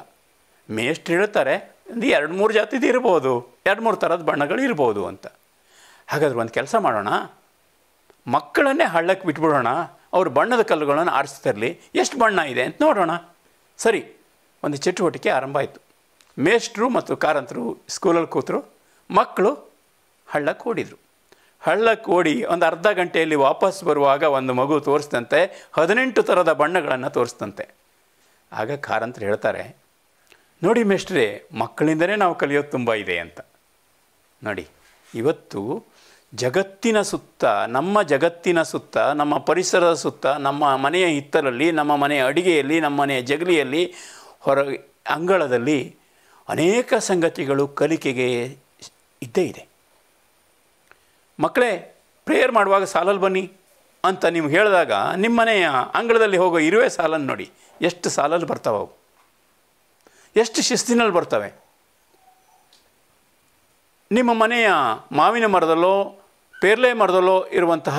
[SPEAKER 1] ಮೇಷ್ಟ್ರು ಹೇಳ್ತಾರೆ ಒಂದು ಎರಡು ಮೂರು ಜಾತಿದು ಇರ್ಬೋದು ಎರಡು ಮೂರು ಥರದ ಬಣ್ಣಗಳು ಇರ್ಬೋದು ಅಂತ ಹಾಗಾದ್ರೆ ಒಂದು ಕೆಲಸ ಮಾಡೋಣ ಮಕ್ಕಳನ್ನೇ ಹಳ್ಳಕ್ಕೆ ಬಿಟ್ಬಿಡೋಣ ಅವರು ಬಣ್ಣದ ಕಲ್ಲುಗಳನ್ನು ಆರಿಸ್ತಿರಲಿ ಎಷ್ಟು ಬಣ್ಣ ಇದೆ ಅಂತ ನೋಡೋಣ ಸರಿ ಒಂದು ಚಟುವಟಿಕೆ ಆರಂಭ ಆಯಿತು ಮೇಷ್ಟ್ರು ಮತ್ತು ಕಾರಂತರು ಸ್ಕೂಲಲ್ಲಿ ಕೂತರು ಮಕ್ಕಳು ಹಳ್ಳ ಓಡಿದರು ಹಳ್ಳ ಓಡಿ ಒಂದು ಅರ್ಧ ಗಂಟೆಯಲ್ಲಿ ವಾಪಸ್ ಬರುವಾಗ ಒಂದು ಮಗು ತೋರಿಸ್ತಂತೆ ಹದಿನೆಂಟು ಥರದ ಬಣ್ಣಗಳನ್ನು ತೋರಿಸ್ತಂತೆ ಆಗ ಕಾರಂತರು ಹೇಳ್ತಾರೆ ನೋಡಿ ಮೆಸ್ಟ್ರೆ ಮಕ್ಕಳಿಂದಲೇ ನಾವು ಕಲಿಯೋದು ತುಂಬ ಇದೆ ಅಂತ ನೋಡಿ ಇವತ್ತು ಜಗತ್ತಿನ ಸುತ್ತ ನಮ್ಮ ಜಗತ್ತಿನ ಸುತ್ತ ನಮ್ಮ ಪರಿಸರದ ಸುತ್ತ ನಮ್ಮ ಮನೆಯ ಹಿತ್ತಲಲ್ಲಿ ನಮ್ಮ ಮನೆಯ ಅಡಿಗೆಯಲ್ಲಿ ನಮ್ಮ ಮನೆಯ ಜಗಲಿಯಲ್ಲಿ ಹೊರ ಅಂಗಳದಲ್ಲಿ ಅನೇಕ ಸಂಗತಿಗಳು ಕಲಿಕೆಗೆ ಇದ್ದೇ ಇದೆ ಮಕ್ಕಳೇ ಪ್ರೇಯರ್ ಮಾಡುವಾಗ ಸಾಲಲ್ಲಿ ಬನ್ನಿ ಅಂತ ನೀವು ಹೇಳಿದಾಗ ನಿಮ್ಮ ಮನೆಯ ಅಂಗಳದಲ್ಲಿ ಹೋಗೋ ಇರುವೆ ಸಾಲನ್ನು ನೋಡಿ ಎಷ್ಟು ಸಾಲಲ್ಲಿ ಬರ್ತಾವೆ ಅವು ಎಷ್ಟು ಶಿಸ್ತಿನಲ್ಲಿ ಬರ್ತವೆ ನಿಮ್ಮ ಮನೆಯ ಮಾವಿನ ಮರದಲ್ಲೋ ಪೇರ್ಲೆ ಮರದಲ್ಲೋ ಇರುವಂತಹ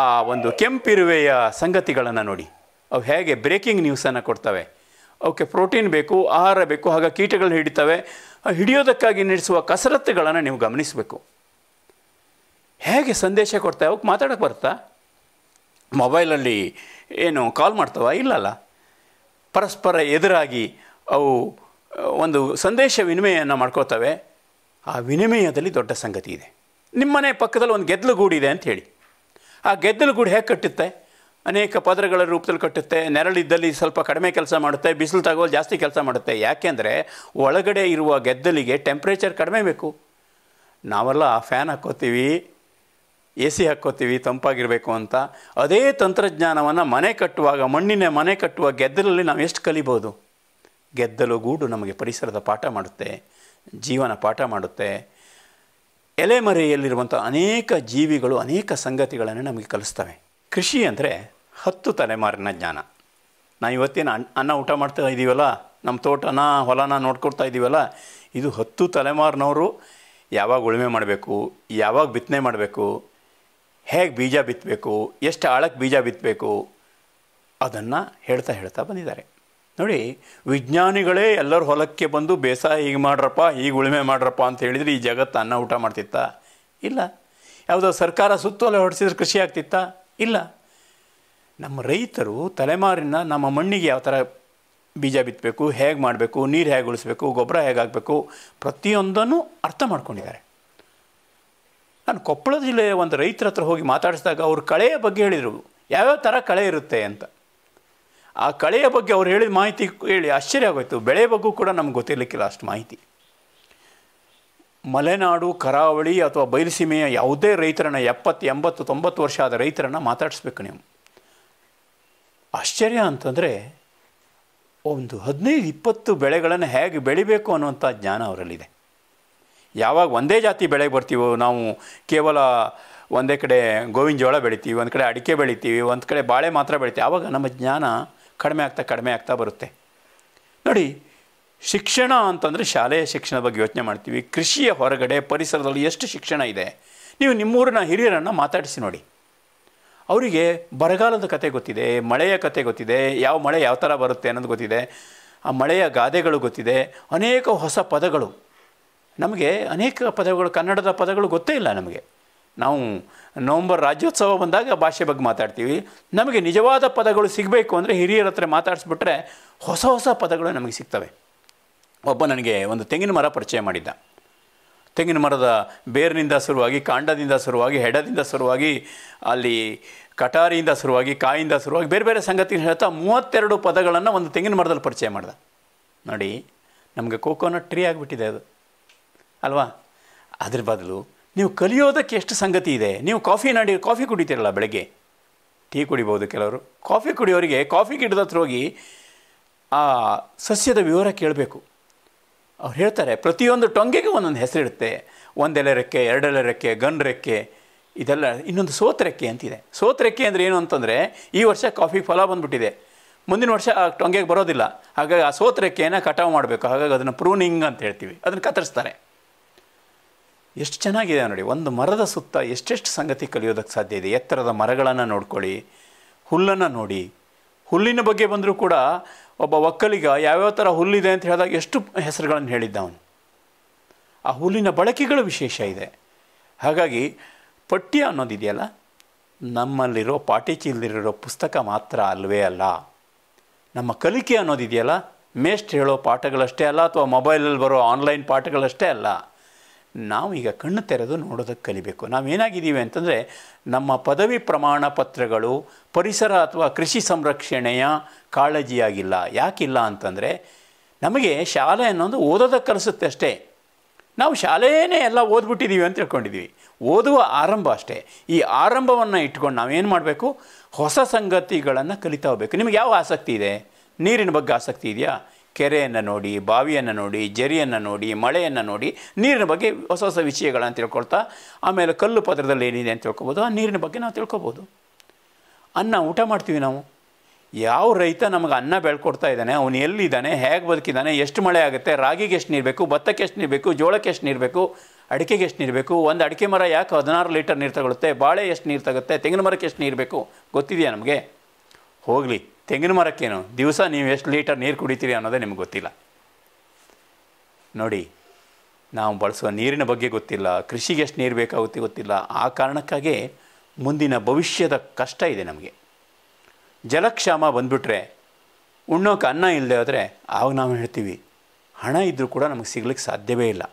[SPEAKER 1] ಆ ಒಂದು ಕೆಂಪಿರುವೆಯ ಸಂಗತಿಗಳನ್ನು ನೋಡಿ ಅವು ಹೇಗೆ ಬ್ರೇಕಿಂಗ್ ನ್ಯೂಸನ್ನು ಕೊಡ್ತವೆ ಅವಕ್ಕೆ ಪ್ರೋಟೀನ್ ಬೇಕು ಆಹಾರ ಬೇಕು ಹಾಗೆ ಕೀಟಗಳು ಹಿಡಿತವೆ ಹಿಡಿಯೋದಕ್ಕಾಗಿ ನಡೆಸುವ ಕಸರತ್ತುಗಳನ್ನು ನೀವು ಗಮನಿಸಬೇಕು ಹೇಗೆ ಸಂದೇಶ ಕೊಡ್ತಾ ಅವಕ್ಕೆ ಮಾತಾಡೋಕೆ ಬರುತ್ತಾ ಮೊಬೈಲಲ್ಲಿ ಏನು ಕಾಲ್ ಮಾಡ್ತಾವ ಇಲ್ಲಲ್ಲ ಪರಸ್ಪರ ಎದುರಾಗಿ ಅವು ಒಂದು ಸಂದೇಶ ವಿನಿಮಯವನ್ನು ಮಾಡ್ಕೋತವೆ ಆ ವಿನಿಮಯದಲ್ಲಿ ದೊಡ್ಡ ಸಂಗತಿ ಇದೆ ನಿಮ್ಮನೆ ಪಕ್ಕದಲ್ಲಿ ಒಂದು ಗೆದ್ದಲು ಗೂಡಿದೆ ಅಂತ ಹೇಳಿ ಆ ಗೆದ್ದಲು ಗೂಡು ಹೇಗೆ ಕಟ್ಟುತ್ತೆ ಅನೇಕ ಪದರಗಳ ರೂಪದಲ್ಲಿ ಕಟ್ಟುತ್ತೆ ನೆರಳಿದ್ದಲ್ಲಿ ಸ್ವಲ್ಪ ಕಡಿಮೆ ಕೆಲಸ ಮಾಡುತ್ತೆ ಬಿಸಿಲು ತಗೋಲು ಜಾಸ್ತಿ ಕೆಲಸ ಮಾಡುತ್ತೆ ಯಾಕೆಂದರೆ ಒಳಗಡೆ ಇರುವ ಗೆದ್ದಲಿಗೆ ಟೆಂಪ್ರೇಚರ್ ಕಡಿಮೆ ಬೇಕು ನಾವೆಲ್ಲ ಫ್ಯಾನ್ ಹಾಕ್ಕೋತೀವಿ ಎ ಸಿ ಹಾಕ್ಕೋತೀವಿ ತಂಪಾಗಿರಬೇಕು ಅಂತ ಅದೇ ತಂತ್ರಜ್ಞಾನವನ್ನು ಮನೆ ಕಟ್ಟುವಾಗ ಮಣ್ಣಿನ ಮನೆ ಕಟ್ಟುವ ಗೆದ್ದಲಲ್ಲಿ ನಾವು ಎಷ್ಟು ಕಲಿಬೋದು ಗೆದ್ದಲು ಗೂಡು ನಮಗೆ ಪರಿಸರದ ಪಾಠ ಮಾಡುತ್ತೆ ಜೀವನ ಪಾಠ ಮಾಡುತ್ತೆ ಎಲೆಮರೆಯಲ್ಲಿರುವಂಥ ಅನೇಕ ಜೀವಿಗಳು ಅನೇಕ ಸಂಗತಿಗಳನ್ನು ನಮಗೆ ಕಲಿಸ್ತವೆ ಕೃಷಿ ಅಂದರೆ ಹತ್ತು ತಲೆಮಾರಿನ ಜ್ಞಾನ ನಾ ಇವತ್ತೇನು ಅನ್ನ ಊಟ ಮಾಡ್ತಾ ಇದ್ದೀವಲ್ಲ ನಮ್ಮ ತೋಟನ ಹೊಲನ ನೋಡ್ಕೊಳ್ತಾ ಇದ್ದೀವಲ್ಲ ಇದು ಹತ್ತು ತಲೆಮಾರಿನವರು ಯಾವಾಗ ಉಳುಮೆ ಮಾಡಬೇಕು ಯಾವಾಗ ಬಿತ್ತನೆ ಮಾಡಬೇಕು ಹೇಗೆ ಬೀಜ ಬಿತ್ತಬೇಕು ಎಷ್ಟು ಆಳಕ್ಕೆ ಬೀಜ ಬಿತ್ತಬೇಕು ಅದನ್ನು ಹೇಳ್ತಾ ಹೇಳ್ತಾ ಬಂದಿದ್ದಾರೆ ನೋಡಿ ವಿಜ್ಞಾನಿಗಳೇ ಎಲ್ಲರ ಹೊಲಕ್ಕೆ ಬಂದು ಬೇಸಾಯ ಹೀಗೆ ಮಾಡ್ರಪ್ಪ ಈಗ ಉಳುಮೆ ಮಾಡ್ರಪ್ಪ ಅಂತ ಹೇಳಿದರೆ ಈ ಜಗತ್ತು ಅನ್ನ ಊಟ ಮಾಡ್ತಿತ್ತ ಇಲ್ಲ ಯಾವುದೋ ಸರ್ಕಾರ ಸುತ್ತೋಲೆ ಹೊಡೆಸಿದ್ರೆ ಕೃಷಿ ಆಗ್ತಿತ್ತ ಇಲ್ಲ ನಮ್ಮ ರೈತರು ತಲೆಮಾರಿನ ನಮ್ಮ ಮಣ್ಣಿಗೆ ಯಾವ ಥರ ಬೀಜ ಬಿತ್ತಬೇಕು ಹೇಗೆ ಮಾಡಬೇಕು ನೀರು ಹೇಗೆ ಉಳಿಸ್ಬೇಕು ಗೊಬ್ಬರ ಹೇಗೆ ಹಾಕಬೇಕು ಪ್ರತಿಯೊಂದನ್ನು ಅರ್ಥ ಮಾಡ್ಕೊಂಡಿದ್ದಾರೆ ನಾನು ಕೊಪ್ಪಳ ಜಿಲ್ಲೆಯ ಒಂದು ರೈತರ ಹತ್ರ ಹೋಗಿ ಮಾತಾಡಿಸಿದಾಗ ಅವರು ಕಳೆಯ ಬಗ್ಗೆ ಹೇಳಿದರು ಯಾವ್ಯಾವ ಥರ ಕಳೆ ಇರುತ್ತೆ ಅಂತ ಆ ಕಳೆಯ ಬಗ್ಗೆ ಅವ್ರು ಹೇಳಿದ ಮಾಹಿತಿ ಹೇಳಿ ಆಶ್ಚರ್ಯ ಆಗೋಯ್ತು ಬೆಳೆ ಬಗ್ಗೂ ಕೂಡ ನಮ್ಗೆ ಗೊತ್ತಿರಲಿಕ್ಕಿಲ್ಲ ಅಷ್ಟು ಮಾಹಿತಿ ಮಲೆನಾಡು ಕರಾವಳಿ ಅಥವಾ ಬಯಲುಸೀಮೆಯ ಯಾವುದೇ ರೈತರನ್ನ ಎಪ್ಪತ್ತು ಎಂಬತ್ತು ತೊಂಬತ್ತು ವರ್ಷ ಆದ ರೈತರನ್ನು ಮಾತಾಡಿಸ್ಬೇಕು ನೀವು ಆಶ್ಚರ್ಯ ಅಂತಂದರೆ ಒಂದು ಹದಿನೈದು ಇಪ್ಪತ್ತು ಬೆಳೆಗಳನ್ನು ಹೇಗೆ ಬೆಳಿಬೇಕು ಅನ್ನುವಂಥ ಜ್ಞಾನ ಅವರಲ್ಲಿದೆ ಯಾವಾಗ ಒಂದೇ ಜಾತಿ ಬೆಳೆಗೆ ಬರ್ತೀವೋ ನಾವು ಕೇವಲ ಒಂದೇ ಕಡೆ ಗೋವಿನ ಜೋಳ ಬೆಳಿತೀವಿ ಒಂದು ಕಡೆ ಅಡಿಕೆ ಬೆಳಿತೀವಿ ಒಂದು ಕಡೆ ಬಾಳೆ ಮಾತ್ರ ಬೆಳಿತೀವಿ ಆವಾಗ ನಮ್ಮ ಜ್ಞಾನ ಕಡಿಮೆ ಆಗ್ತಾ ಕಡಿಮೆ ಆಗ್ತಾ ಬರುತ್ತೆ ನೋಡಿ ಶಿಕ್ಷಣ ಅಂತಂದರೆ ಶಾಲೆಯ ಶಿಕ್ಷಣದ ಬಗ್ಗೆ ಯೋಚನೆ ಮಾಡ್ತೀವಿ ಕೃಷಿಯ ಹೊರಗಡೆ ಪರಿಸರದಲ್ಲಿ ಎಷ್ಟು ಶಿಕ್ಷಣ ಇದೆ ನೀವು ನಿಮ್ಮೂರಿನ ಹಿರಿಯರನ್ನು ಮಾತಾಡಿಸಿ ನೋಡಿ ಅವರಿಗೆ ಬರಗಾಲದ ಕತೆ ಗೊತ್ತಿದೆ ಮಳೆಯ ಕತೆ ಗೊತ್ತಿದೆ ಯಾವ ಮಳೆ ಯಾವ ಥರ ಬರುತ್ತೆ ಅನ್ನೋದು ಗೊತ್ತಿದೆ ಆ ಮಳೆಯ ಗಾದೆಗಳು ಗೊತ್ತಿದೆ ಅನೇಕ ಹೊಸ ಪದಗಳು ನಮಗೆ ಅನೇಕ ಪದಗಳು ಕನ್ನಡದ ಪದಗಳು ಗೊತ್ತೇ ಇಲ್ಲ ನಮಗೆ ನಾವು ನವಂಬರ್ ರಾಜ್ಯೋತ್ಸವ ಬಂದಾಗ ಭಾಷೆ ಬಗ್ಗೆ ಮಾತಾಡ್ತೀವಿ ನಮಗೆ ನಿಜವಾದ ಪದಗಳು ಸಿಗಬೇಕು ಅಂದರೆ ಹಿರಿಯರ ಹತ್ರ ಮಾತಾಡಿಸ್ಬಿಟ್ರೆ ಹೊಸ ಹೊಸ ಪದಗಳು ನಮಗೆ ಸಿಗ್ತವೆ ಒಬ್ಬ ನನಗೆ ಒಂದು ತೆಂಗಿನ ಮರ ಪರಿಚಯ ಮಾಡಿದ್ದ ತೆಂಗಿನ ಮರದ ಬೇರಿನಿಂದ ಶುರುವಾಗಿ ಕಾಂಡದಿಂದ ಶುರುವಾಗಿ ಹೆಡದಿಂದ ಶುರುವಾಗಿ ಅಲ್ಲಿ ಕಟಾರಿಯಿಂದ ಶುರುವಾಗಿ ಕಾಯಿಂದ ಶುರುವಾಗಿ ಬೇರೆ ಬೇರೆ ಸಂಗತಿ ಹೇಳ್ತಾ ಮೂವತ್ತೆರಡು ಪದಗಳನ್ನು ಒಂದು ತೆಂಗಿನ ಮರದಲ್ಲಿ ಪರಿಚಯ ಮಾಡ್ದೆ ನೋಡಿ ನಮಗೆ ಕೋಕೋನಟ್ ಟ್ರೀ ಆಗಿಬಿಟ್ಟಿದೆ ಅದು ಅಲ್ವಾ ಅದ್ರ ಬದಲು ನೀವು ಕಲಿಯೋದಕ್ಕೆ ಎಷ್ಟು ಸಂಗತಿ ಇದೆ ನೀವು ಕಾಫಿ ನಾಡಿ ಕಾಫಿ ಕುಡಿತೀರಲ್ಲ ಬೆಳಗ್ಗೆ ಟೀ ಕುಡಿಬೋದು ಕೆಲವರು ಕಾಫಿ ಕುಡಿಯೋರಿಗೆ ಕಾಫಿ ಗಿಡದ ಹತ್ರ ಹೋಗಿ ಆ ಸಸ್ಯದ ವಿವರ ಕೇಳಬೇಕು ಅವ್ರು ಹೇಳ್ತಾರೆ ಪ್ರತಿಯೊಂದು ಟೊಂಗೆಗೆ ಒಂದೊಂದು ಹೆಸರಿಡುತ್ತೆ ಒಂದೆಲೆ ರೆಕ್ಕೆ ಎರಡೆಲೆ ರೆಕ್ಕೆ ಗನ್ ರೆಕ್ಕೆ ಇದೆಲ್ಲ ಇನ್ನೊಂದು ಸೋತರೆಕ್ಕೆ ಅಂತಿದೆ ಸೋತರೆಕ್ಕೆ ಅಂದರೆ ಏನು ಅಂತಂದರೆ ಈ ವರ್ಷ ಕಾಫಿ ಫಲ ಬಂದುಬಿಟ್ಟಿದೆ ಮುಂದಿನ ವರ್ಷ ಆ ಟೊಂಗೆಗೆ ಬರೋದಿಲ್ಲ ಹಾಗಾಗಿ ಆ ಸೋತರೆಕ್ಕೆಯನ್ನು ಕಟಾವು ಮಾಡಬೇಕು ಹಾಗಾಗಿ ಅದನ್ನು ಪ್ರೂನಿಂಗ್ ಅಂತ ಹೇಳ್ತೀವಿ ಅದನ್ನು ಕತ್ತರಿಸ್ತಾರೆ ಎಷ್ಟು ಚೆನ್ನಾಗಿದೆ ನೋಡಿ ಒಂದು ಮರದ ಸುತ್ತ ಎಷ್ಟೆಷ್ಟು ಸಂಗತಿ ಕಲಿಯೋದಕ್ಕೆ ಸಾಧ್ಯ ಇದೆ ಎತ್ತರದ ಮರಗಳನ್ನು ನೋಡ್ಕೊಳ್ಳಿ ಹುಲ್ಲನ್ನು ನೋಡಿ ಹುಲ್ಲಿನ ಬಗ್ಗೆ ಬಂದರೂ ಕೂಡ ಒಬ್ಬ ಒಕ್ಕಲಿಗ ಯಾವ್ಯಾವ ಥರ ಹುಲ್ಲಿದೆ ಅಂತ ಹೇಳಿದಾಗ ಎಷ್ಟು ಹೆಸರುಗಳನ್ನು ಹೇಳಿದ್ದ ಅವನು ಆ ಹುಲ್ಲಿನ ಬಳಕೆಗಳು ವಿಶೇಷ ಇದೆ ಹಾಗಾಗಿ ಪಠ್ಯ ಅನ್ನೋದಿದೆಯಲ್ಲ ನಮ್ಮಲ್ಲಿರೋ ಪಾಟೀಚೀಲ್ದಿರೋ ಪುಸ್ತಕ ಮಾತ್ರ ಅಲ್ವೇ ಅಲ್ಲ ನಮ್ಮ ಕಲಿಕೆ ಅನ್ನೋದಿದೆಯಲ್ಲ ಮೇಸ್ಟ್ ಹೇಳೋ ಪಾಠಗಳಷ್ಟೇ ಅಲ್ಲ ಅಥವಾ ಮೊಬೈಲಲ್ಲಿ ಬರೋ ಆನ್ಲೈನ್ ಪಾಠಗಳಷ್ಟೇ ಅಲ್ಲ ನಾವು ಈಗ ಕಣ್ಣು ತೆರೆದು ನೋಡೋದಕ್ಕೆ ಕಲಿಬೇಕು ನಾವೇನಾಗಿದ್ದೀವಿ ಅಂತಂದರೆ ನಮ್ಮ ಪದವಿ ಪ್ರಮಾಣ ಪತ್ರಗಳು ಪರಿಸರ ಅಥವಾ ಕೃಷಿ ಸಂರಕ್ಷಣೆಯ ಕಾಳಜಿಯಾಗಿಲ್ಲ ಯಾಕಿಲ್ಲ ಅಂತಂದರೆ ನಮಗೆ ಶಾಲೆ ಅನ್ನೋದು ಓದೋದಕ್ಕೆ ಕಲಿಸುತ್ತೆ ಅಷ್ಟೇ ನಾವು ಶಾಲೆಯೇ ಎಲ್ಲ ಓದ್ಬಿಟ್ಟಿದ್ದೀವಿ ಅಂತ ತಿಳ್ಕೊಂಡಿದ್ದೀವಿ ಓದುವ ಆರಂಭ ಅಷ್ಟೇ ಈ ಆರಂಭವನ್ನು ಇಟ್ಕೊಂಡು ನಾವೇನು ಮಾಡಬೇಕು ಹೊಸ ಸಂಗತಿಗಳನ್ನು ಕಲಿತಾ ಹೋಗ್ಬೇಕು ನಿಮಗೆ ಯಾವ ಆಸಕ್ತಿ ಇದೆ ನೀರಿನ ಬಗ್ಗೆ ಆಸಕ್ತಿ ಇದೆಯಾ ಕೆರೆಯನ್ನು ನೋಡಿ ಬಾವಿಯನ್ನು ನೋಡಿ ಜರಿಯನ್ನು ನೋಡಿ ಮಳೆಯನ್ನು ನೋಡಿ ನೀರಿನ ಬಗ್ಗೆ ಹೊಸ ಹೊಸ ವಿಷಯಗಳನ್ನು ತಿಳ್ಕೊಳ್ತಾ ಆಮೇಲೆ ಕಲ್ಲು ಪತ್ರದಲ್ಲಿ ಏನಿದೆ ಅಂತ ತಿಳ್ಕೊಬೋದು ಆ ನೀರಿನ ಬಗ್ಗೆ ನಾವು ತಿಳ್ಕೊಬೋದು ಅನ್ನ ಊಟ ಮಾಡ್ತೀವಿ ನಾವು ಯಾವ ರೈತ ನಮಗೆ ಅನ್ನ ಬೆಳ್ಕೊಡ್ತಾ ಇದ್ದಾನೆ ಅವನು ಎಲ್ಲಿದ್ದಾನೆ ಹೇಗೆ ಬದುಕಿದ್ದಾನೆ ಎಷ್ಟು ಮಳೆ ಆಗುತ್ತೆ ರಾಗಿಗೆ ಎಷ್ಟು ನೀರು ಬೇಕು ಭತ್ತಕ್ಕೆ ಎಷ್ಟು ನೀರು ಬೇಕು ಜೋಳಕ್ಕೆ ಎಷ್ಟು ನೀರು ಬೇಕು ಅಡಿಕೆಗೆ ಎಷ್ಟು ನೀರು ಬೇಕು ಒಂದು ಅಡಿಕೆ ಮರ ಯಾಕೆ ಹದಿನಾರು ಲೀಟರ್ ನೀರು ತಗೊಳುತ್ತೆ ಬಾಳೆ ಎಷ್ಟು ನೀರು ತಗುತ್ತೆ ತೆಂಗಿನ ಮರಕ್ಕೆ ಎಷ್ಟು ನೀರು ಬೇಕು ಗೊತ್ತಿದೆಯಾ ನಮಗೆ ಹೋಗಲಿ ತೆಂಗಿನ ಮರಕ್ಕೇನು ದಿವಸ ನೀವು ಎಷ್ಟು ಲೀಟರ್ ನೀರು ಕುಡಿತೀರಿ ಅನ್ನೋದೇ ನಿಮ್ಗೆ ಗೊತ್ತಿಲ್ಲ ನೋಡಿ ನಾವು ಬಳಸುವ ನೀರಿನ ಬಗ್ಗೆ ಗೊತ್ತಿಲ್ಲ ಕೃಷಿಗೆ ಎಷ್ಟು ನೀರು ಬೇಕಾಗುತ್ತೆ ಗೊತ್ತಿಲ್ಲ ಆ ಕಾರಣಕ್ಕಾಗಿ ಮುಂದಿನ ಭವಿಷ್ಯದ ಕಷ್ಟ ಇದೆ ನಮಗೆ ಜಲಕ್ಷಾಮ ಬಂದುಬಿಟ್ರೆ ಉಣ್ಣೋಕೆ ಅನ್ನ ಇಲ್ಲದೆ ಹೋದರೆ ಆವಾಗ ನಾವು ಹೇಳ್ತೀವಿ ಹಣ ಇದ್ದರೂ ಕೂಡ ನಮಗೆ ಸಿಗ್ಲಿಕ್ಕೆ ಸಾಧ್ಯವೇ ಇಲ್ಲ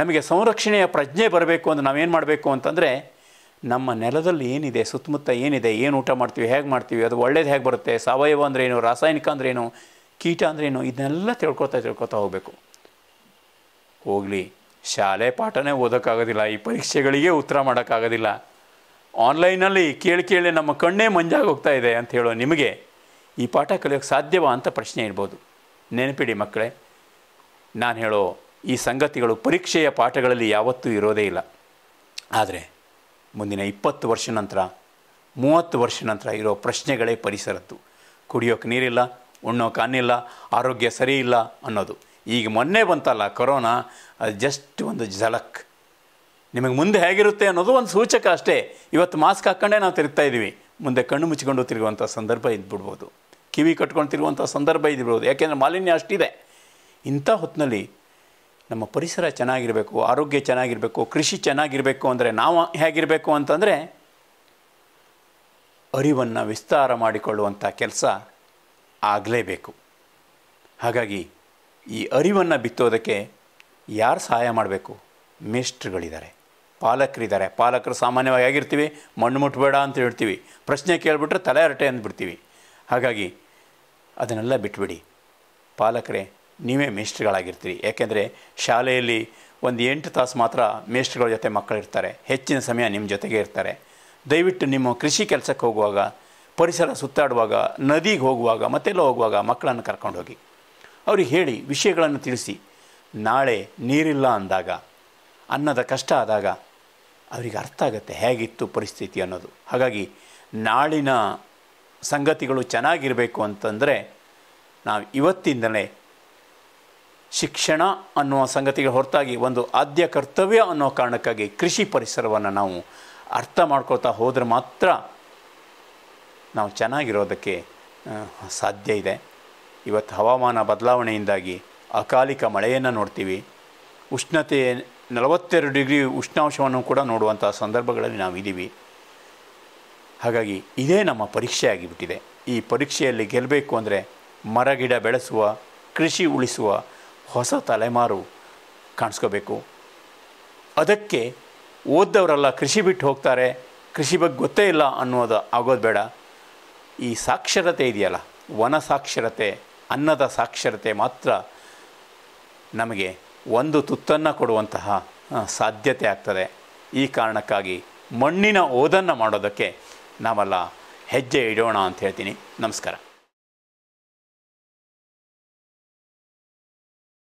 [SPEAKER 1] ನಮಗೆ ಸಂರಕ್ಷಣೆಯ ಪ್ರಜ್ಞೆ ಬರಬೇಕು ಅಂತ ನಾವೇನು ಮಾಡಬೇಕು ಅಂತಂದರೆ ನಮ್ಮ ನೆಲದಲ್ಲಿ ಏನಿದೆ ಸುತ್ತಮುತ್ತ ಏನಿದೆ ಏನು ಊಟ ಮಾಡ್ತೀವಿ ಹೇಗೆ ಮಾಡ್ತೀವಿ ಅದು ಒಳ್ಳೇದು ಹೇಗೆ ಬರುತ್ತೆ ಸಾವಯವ ಅಂದ್ರೇನು ರಾಸಾಯನಿಕ ಅಂದ್ರೇನು ಕೀಟ ಅಂದ್ರೇನು ಇದನ್ನೆಲ್ಲ ತಿಳ್ಕೊತಾ ತಿಳ್ಕೊತಾ ಹೋಗಬೇಕು ಹೋಗಲಿ ಶಾಲೆ ಪಾಠನೇ ಓದೋಕ್ಕಾಗೋದಿಲ್ಲ ಈ ಪರೀಕ್ಷೆಗಳಿಗೆ ಉತ್ತರ ಮಾಡೋಕ್ಕಾಗೋದಿಲ್ಲ ಆನ್ಲೈನಲ್ಲಿ ಕೇಳಿ ಕೇಳಿ ನಮ್ಮ ಕಣ್ಣೇ ಮಂಜಾಗಿ ಹೋಗ್ತಾ ಇದೆ ಅಂತ ಹೇಳೋ ನಿಮಗೆ ಈ ಪಾಠ ಕಲಿಯೋಕ್ಕೆ ಸಾಧ್ಯವಾ ಅಂತ ಪ್ರಶ್ನೆ ಇರ್ಬೋದು ನೆನಪಿಡಿ ಮಕ್ಕಳೇ ನಾನು ಹೇಳೋ ಈ ಸಂಗತಿಗಳು ಪರೀಕ್ಷೆಯ ಪಾಠಗಳಲ್ಲಿ ಯಾವತ್ತೂ ಇರೋದೇ ಇಲ್ಲ ಆದರೆ ಮುಂದಿನ ಇಪ್ಪತ್ತು ವರ್ಷ ನಂತರ ಮೂವತ್ತು ವರ್ಷ ನಂತರ ಇರೋ ಪ್ರಶ್ನೆಗಳೇ ಪರಿಸರದ್ದು ಕುಡಿಯೋಕೆ ನೀರಿಲ್ಲ ಉಣ್ಣೋಕೆ ಅನ್ನಿಲ್ಲ ಆರೋಗ್ಯ ಸರಿ ಇಲ್ಲ ಅನ್ನೋದು ಈಗ ಮೊನ್ನೆ ಬಂತಲ್ಲ ಕೊರೋನಾ ಅದು ಜಸ್ಟ್ ಒಂದು ಝಲಕ್ ನಿಮಗೆ ಮುಂದೆ ಹೇಗಿರುತ್ತೆ ಅನ್ನೋದು ಒಂದು ಸೂಚಕ ಅಷ್ಟೇ ಇವತ್ತು ಮಾಸ್ಕ್ ಹಾಕ್ಕೊಂಡೇ ನಾವು ತಿರುಗ್ತಾ ಇದ್ದೀವಿ ಮುಂದೆ ಕಣ್ಣು ಮುಚ್ಕೊಂಡು ತಿರುಗುವಂಥ ಸಂದರ್ಭ ಇದ್ಬಿಡ್ಬೋದು ಕಿವಿ ಕಟ್ಕೊಂಡು ತಿರುಗುವಂಥ ಸಂದರ್ಭ ಇದ್ಬಿಡ್ಬೋದು ಯಾಕೆಂದರೆ ಮಾಲಿನ್ಯ ಅಷ್ಟಿದೆ ಇಂಥ ಹೊತ್ತಿನಲ್ಲಿ ನಮ್ಮ ಪರಿಸರ ಚೆನ್ನಾಗಿರಬೇಕು ಆರೋಗ್ಯ ಚೆನ್ನಾಗಿರಬೇಕು ಕೃಷಿ ಚೆನ್ನಾಗಿರಬೇಕು ಅಂದರೆ ನಾವು ಹೇಗಿರಬೇಕು ಅಂತಂದರೆ ಅರಿವನ್ನು ವಿಸ್ತಾರ ಮಾಡಿಕೊಳ್ಳುವಂಥ ಕೆಲಸ ಆಗಲೇಬೇಕು ಹಾಗಾಗಿ ಈ ಅರಿವನ್ನು ಬಿತ್ತೋದಕ್ಕೆ ಯಾರು ಸಹಾಯ ಮಾಡಬೇಕು ಮೇಸ್ಟ್ರುಗಳಿದ್ದಾರೆ ಪಾಲಕರಿದ್ದಾರೆ ಪಾಲಕರು ಸಾಮಾನ್ಯವಾಗಿ ಆಗಿರ್ತೀವಿ ಮಣ್ಣು ಮುಟ್ಟಬೇಡ ಅಂತ ಹೇಳ್ತೀವಿ ಪ್ರಶ್ನೆ ಕೇಳಿಬಿಟ್ರೆ ತಲೆ ಅರಟೆ ಅಂದ್ಬಿಡ್ತೀವಿ ಹಾಗಾಗಿ ಅದನ್ನೆಲ್ಲ ಬಿಟ್ಬಿಡಿ ಪಾಲಕರೇ ನೀವೇ ಮೇಷ್ಟ್ರುಗಳಾಗಿರ್ತೀರಿ ಯಾಕೆಂದರೆ ಶಾಲೆಯಲ್ಲಿ ಒಂದು ಎಂಟು ತಾಸು ಮಾತ್ರ ಮೇಷ್ಟ್ರುಗಳ ಜೊತೆ ಮಕ್ಕಳಿರ್ತಾರೆ ಹೆಚ್ಚಿನ ಸಮಯ ನಿಮ್ಮ ಜೊತೆಗೆ ಇರ್ತಾರೆ ದಯವಿಟ್ಟು ನಿಮ್ಮ ಕೃಷಿ ಕೆಲಸಕ್ಕೆ ಹೋಗುವಾಗ ಪರಿಸರ ಸುತ್ತಾಡುವಾಗ ನದಿಗೆ ಹೋಗುವಾಗ ಮತ್ತೆಲ್ಲ ಹೋಗುವಾಗ ಮಕ್ಕಳನ್ನು ಕರ್ಕೊಂಡು ಹೋಗಿ ಅವ್ರಿಗೆ ಹೇಳಿ ವಿಷಯಗಳನ್ನು ತಿಳಿಸಿ ನಾಳೆ ನೀರಿಲ್ಲ ಅಂದಾಗ ಅನ್ನದ ಕಷ್ಟ ಆದಾಗ ಅವರಿಗೆ ಅರ್ಥ ಆಗುತ್ತೆ ಹೇಗಿತ್ತು ಪರಿಸ್ಥಿತಿ ಅನ್ನೋದು ಹಾಗಾಗಿ ನಾಳಿನ ಸಂಗತಿಗಳು ಚೆನ್ನಾಗಿರಬೇಕು ಅಂತಂದರೆ ನಾವು ಇವತ್ತಿಂದಲೇ ಶಿಕ್ಷಣ ಅನ್ನುವ ಸಂಗತಿಗೆ ಹೊರತಾಗಿ ಒಂದು ಆದ್ಯ ಕರ್ತವ್ಯ ಅನ್ನೋ ಕಾರಣಕ್ಕಾಗಿ ಕೃಷಿ ಪರಿಸರವನ್ನು ನಾವು ಅರ್ಥ ಮಾಡ್ಕೊಳ್ತಾ ಹೋದರೆ ಮಾತ್ರ ನಾವು ಚೆನ್ನಾಗಿರೋದಕ್ಕೆ ಸಾಧ್ಯ ಇದೆ ಇವತ್ತು ಹವಾಮಾನ ಬದಲಾವಣೆಯಿಂದಾಗಿ ಅಕಾಲಿಕ ಮಳೆಯನ್ನು ನೋಡ್ತೀವಿ ಉಷ್ಣತೆ ನಲವತ್ತೆರಡು ಡಿಗ್ರಿ ಉಷ್ಣಾಂಶವನ್ನು ಕೂಡ ನೋಡುವಂಥ ಸಂದರ್ಭಗಳಲ್ಲಿ ನಾವಿದ್ದೀವಿ ಹಾಗಾಗಿ ಇದೇ ನಮ್ಮ ಪರೀಕ್ಷೆ ಆಗಿಬಿಟ್ಟಿದೆ ಈ ಪರೀಕ್ಷೆಯಲ್ಲಿ ಗೆಲ್ಲಬೇಕು ಅಂದರೆ ಮರಗಿಡ ಬೆಳೆಸುವ ಕೃಷಿ ಉಳಿಸುವ ಹೊಸ ತಲೆಮಾರು ಕಾಣಿಸ್ಕೋಬೇಕು ಅದಕ್ಕೆ ಓದ್ದವರೆಲ್ಲ ಕೃಷಿ ಬಿಟ್ಟು ಹೋಗ್ತಾರೆ ಕೃಷಿ ಬಗ್ಗೆ ಗೊತ್ತೇ ಇಲ್ಲ ಅನ್ನೋದು ಆಗೋದು ಬೇಡ ಈ ಸಾಕ್ಷರತೆ ಇದೆಯಲ್ಲ ವನ ಸಾಕ್ಷರತೆ ಅನ್ನದ ಸಾಕ್ಷರತೆ ಮಾತ್ರ ನಮಗೆ ಒಂದು ತುತ್ತನ್ನು ಕೊಡುವಂತಹ ಸಾಧ್ಯತೆ ಆಗ್ತದೆ ಈ ಕಾರಣಕ್ಕಾಗಿ ಮಣ್ಣಿನ ಓದನ್ನು ಮಾಡೋದಕ್ಕೆ ನಾವೆಲ್ಲ ಹೆಜ್ಜೆ ಇಡೋಣ ಅಂತ ಹೇಳ್ತೀನಿ ನಮಸ್ಕಾರ